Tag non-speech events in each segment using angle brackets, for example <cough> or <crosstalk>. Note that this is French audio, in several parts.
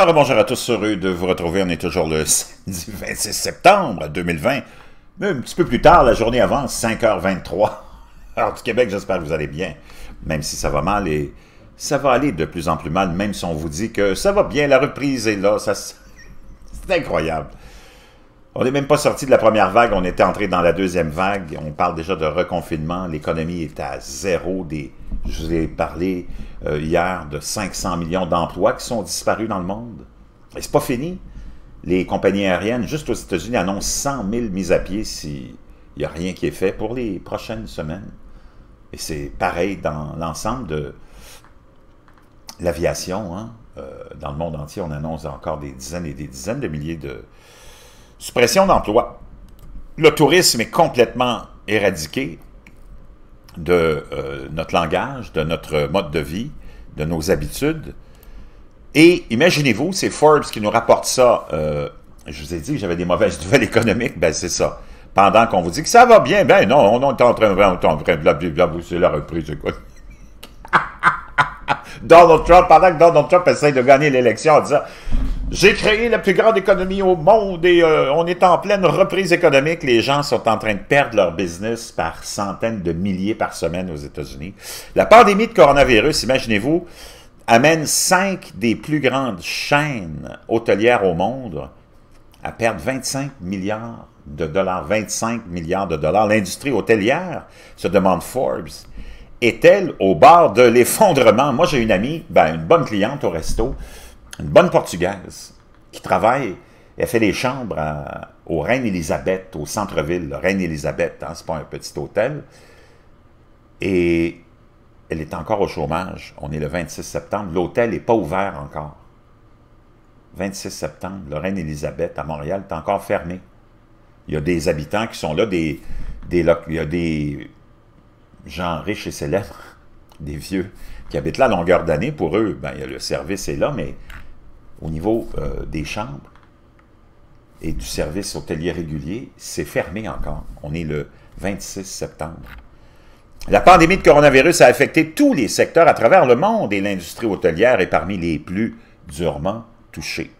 Alors, bonjour à tous, heureux de vous retrouver. On est toujours le 26 <laughs> septembre 2020, mais un petit peu plus tard, la journée avance, 5h23. Alors, du Québec, j'espère que vous allez bien, même si ça va mal et ça va aller de plus en plus mal, même si on vous dit que ça va bien, la reprise est là, <laughs> c'est incroyable. On n'est même pas sorti de la première vague, on était entré dans la deuxième vague. On parle déjà de reconfinement. L'économie est à zéro. Des, je vous ai parlé euh, hier de 500 millions d'emplois qui sont disparus dans le monde. Et c'est pas fini. Les compagnies aériennes, juste aux États-Unis, annoncent 100 000 mises à pied s'il n'y a rien qui est fait pour les prochaines semaines. Et c'est pareil dans l'ensemble de l'aviation. Hein. Euh, dans le monde entier, on annonce encore des dizaines et des dizaines de milliers de suppressions d'emplois. Le tourisme est complètement éradiqué de euh, notre langage, de notre mode de vie, de nos habitudes. Et imaginez-vous, c'est Forbes qui nous rapporte ça. Euh, je vous ai dit que j'avais des mauvaises <laughs> nouvelles économiques, ben c'est ça. Pendant qu'on vous dit que ça va bien, ben non, on, est en train, on est de c'est la reprise <laughs> Donald Trump, pendant que Donald Trump essaie de gagner l'élection en ça... J'ai créé la plus grande économie au monde et euh, on est en pleine reprise économique. Les gens sont en train de perdre leur business par centaines de milliers par semaine aux États-Unis. La pandémie de coronavirus, imaginez-vous, amène cinq des plus grandes chaînes hôtelières au monde à perdre 25 milliards de dollars, 25 milliards de dollars. L'industrie hôtelière, se demande Forbes, est-elle au bord de l'effondrement? Moi, j'ai une amie, ben, une bonne cliente au resto, une bonne Portugaise qui travaille, elle fait les chambres au Reine-Élisabeth, au centre-ville, Reine-Élisabeth, hein, ce n'est pas un petit hôtel. Et elle est encore au chômage. On est le 26 septembre. L'hôtel n'est pas ouvert encore. 26 septembre, le Reine-Élisabeth à Montréal est encore fermé. Il y a des habitants qui sont là, des, il y a des gens riches et célèbres, <laughs> des vieux, qui habitent là à longueur d'année. Pour eux, ben, le service est là, mais au niveau euh, des chambres et du service hôtelier régulier, c'est fermé encore. On est le 26 septembre. La pandémie de coronavirus a affecté tous les secteurs à travers le monde et l'industrie hôtelière est parmi les plus durement touchés.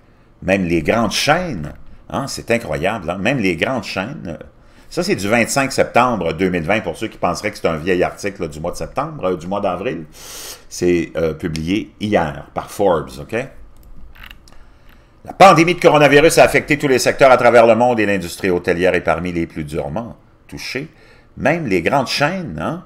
Même les grandes chaînes, hein, c'est incroyable, hein. même les grandes chaînes, ça c'est du 25 septembre 2020 pour ceux qui penseraient que c'est un vieil article du mois de septembre, euh, du mois d'avril, c'est euh, publié hier par Forbes, OK? La pandémie de coronavirus a affecté tous les secteurs à travers le monde et l'industrie hôtelière est parmi les plus durement touchés. même les grandes chaînes. Hein?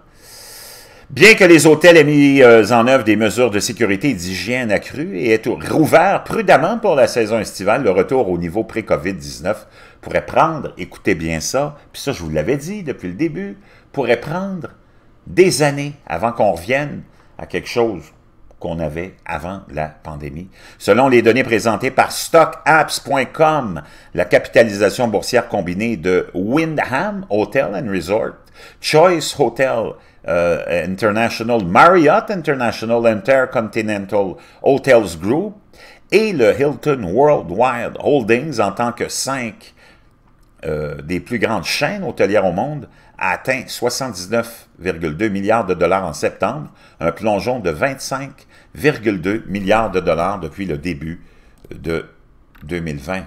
Bien que les hôtels aient mis euh, en œuvre des mesures de sécurité et d'hygiène accrues et aient rouvert prudemment pour la saison estivale, le retour au niveau pré-COVID-19 pourrait prendre, écoutez bien ça, puis ça je vous l'avais dit depuis le début, pourrait prendre des années avant qu'on revienne à quelque chose qu'on avait avant la pandémie. Selon les données présentées par stockapps.com, la capitalisation boursière combinée de Windham Hotel and Resort, Choice Hotel euh, International, Marriott International Intercontinental Hotels Group et le Hilton Worldwide Holdings en tant que cinq euh, des plus grandes chaînes hôtelières au monde a atteint 79,2 milliards de dollars en septembre, un plongeon de 25,2 milliards de dollars depuis le début de 2020.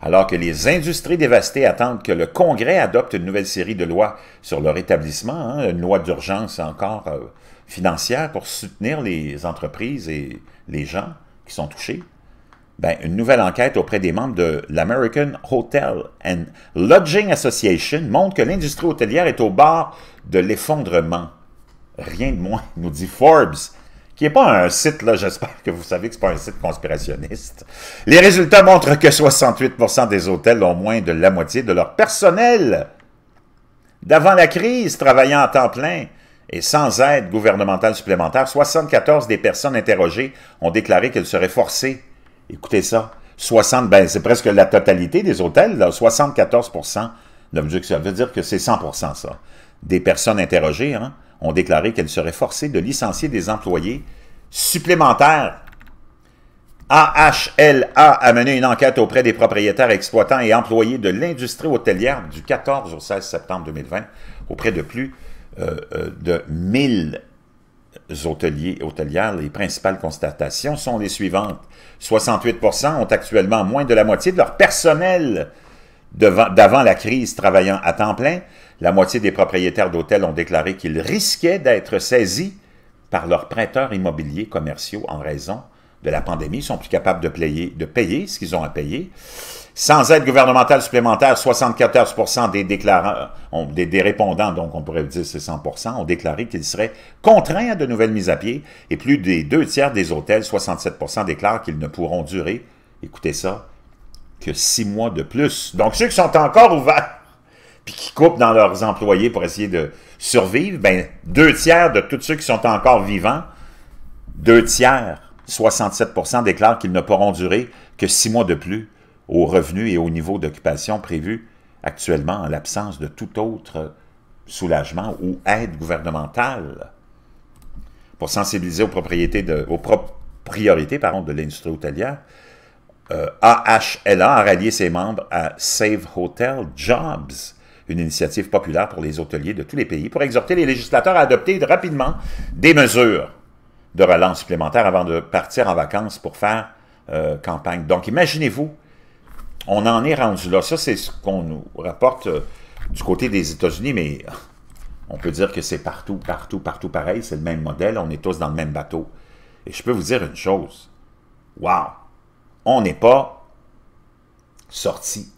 Alors que les industries dévastées attendent que le Congrès adopte une nouvelle série de lois sur leur établissement, hein, une loi d'urgence encore euh, financière pour soutenir les entreprises et les gens qui sont touchés, ben, une nouvelle enquête auprès des membres de l'American Hotel and Lodging Association montre que l'industrie hôtelière est au bord de l'effondrement. Rien de moins, nous dit Forbes qui n'est pas un site, là, j'espère que vous savez que ce n'est pas un site conspirationniste. Les résultats montrent que 68% des hôtels ont moins de la moitié de leur personnel d'avant la crise travaillant à temps plein. Et sans aide gouvernementale supplémentaire, 74 des personnes interrogées ont déclaré qu'elles seraient forcées Écoutez ça. 60, ben, c'est presque la totalité des hôtels, là, 74 que Ça veut dire que c'est 100 ça. Des personnes interrogées hein, ont déclaré qu'elles seraient forcées de licencier des employés supplémentaires. AHLA a mené une enquête auprès des propriétaires, exploitants et employés de l'industrie hôtelière du 14 au 16 septembre 2020 auprès de plus euh, euh, de 1000 hôteliers, hôtelières, les principales constatations sont les suivantes. 68 ont actuellement moins de la moitié de leur personnel d'avant la crise travaillant à temps plein. La moitié des propriétaires d'hôtels ont déclaré qu'ils risquaient d'être saisis par leurs prêteurs immobiliers commerciaux en raison de la pandémie. Ils sont plus capables de payer ce qu'ils ont à payer. Sans aide gouvernementale supplémentaire, 74 des déclarants, des, répondants, donc on pourrait dire c'est 100 ont déclaré qu'ils seraient contraints à de nouvelles mises à pied et plus des deux tiers des hôtels, 67 déclarent qu'ils ne pourront durer, écoutez ça, que six mois de plus. Donc ceux qui sont encore ouverts puis qui coupent dans leurs employés pour essayer de survivre, ben deux tiers de tous ceux qui sont encore vivants, deux tiers, 67 déclarent qu'ils ne pourront durer que six mois de plus aux revenus et au niveau d'occupation prévu actuellement en l'absence de tout autre soulagement ou aide gouvernementale pour sensibiliser aux, propriétés de, aux priorités de l'industrie hôtelière. AHLA euh, a rallié ses membres à Save Hotel Jobs, une initiative populaire pour les hôteliers de tous les pays, pour exhorter les législateurs à adopter rapidement des mesures de relance supplémentaires avant de partir en vacances pour faire euh, campagne. Donc imaginez-vous on en est rendu là. Ça, c'est ce qu'on nous rapporte euh, du côté des États-Unis, mais on peut dire que c'est partout, partout, partout pareil. C'est le même modèle. On est tous dans le même bateau. Et je peux vous dire une chose. Wow! On n'est pas sorti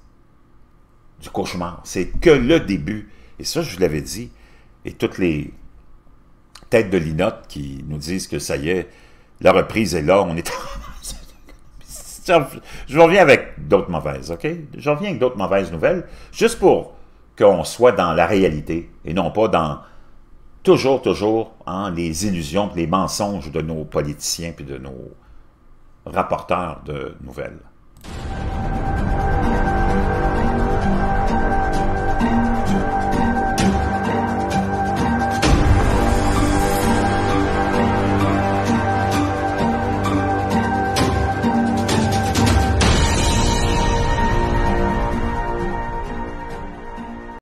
du cauchemar. C'est que le début. Et ça, je vous l'avais dit. Et toutes les têtes de linotte qui nous disent que ça y est, la reprise est là, on est je reviens avec d'autres mauvaises, OK? Je reviens avec d'autres mauvaises nouvelles, juste pour qu'on soit dans la réalité et non pas dans toujours, toujours hein, les illusions, les mensonges de nos politiciens puis de nos rapporteurs de nouvelles.